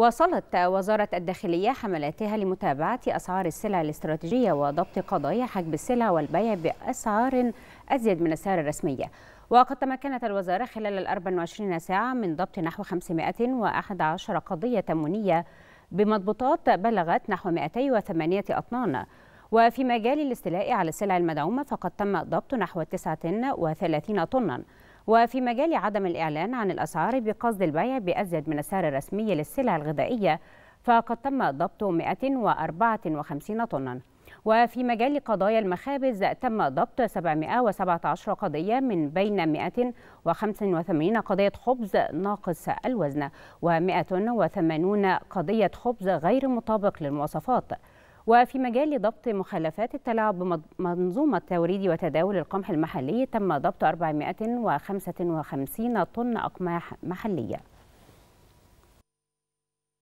واصلت وزارة الداخلية حملاتها لمتابعة أسعار السلع الاستراتيجية وضبط قضايا حجب السلع والبيع بأسعار أزيد من السعر الرسمية وقد تمكنت الوزارة خلال ال 24 ساعة من ضبط نحو 511 قضية تمونية بمضبوطات بلغت نحو 208 أطنان وفي مجال الاستيلاء على السلع المدعومة فقد تم ضبط نحو 39 طنا وفي مجال عدم الإعلان عن الأسعار بقصد البيع بأزيد من السعر الرسمي للسلع الغذائية فقد تم ضبط 154 طنا وفي مجال قضايا المخابز تم ضبط 717 قضية من بين 185 قضية خبز ناقص الوزن و180 قضية خبز غير مطابق للمواصفات وفي مجال ضبط مخلفات التلاعب بمنظومة توريد وتداول القمح المحلي تم ضبط 455 طن أقماح محلية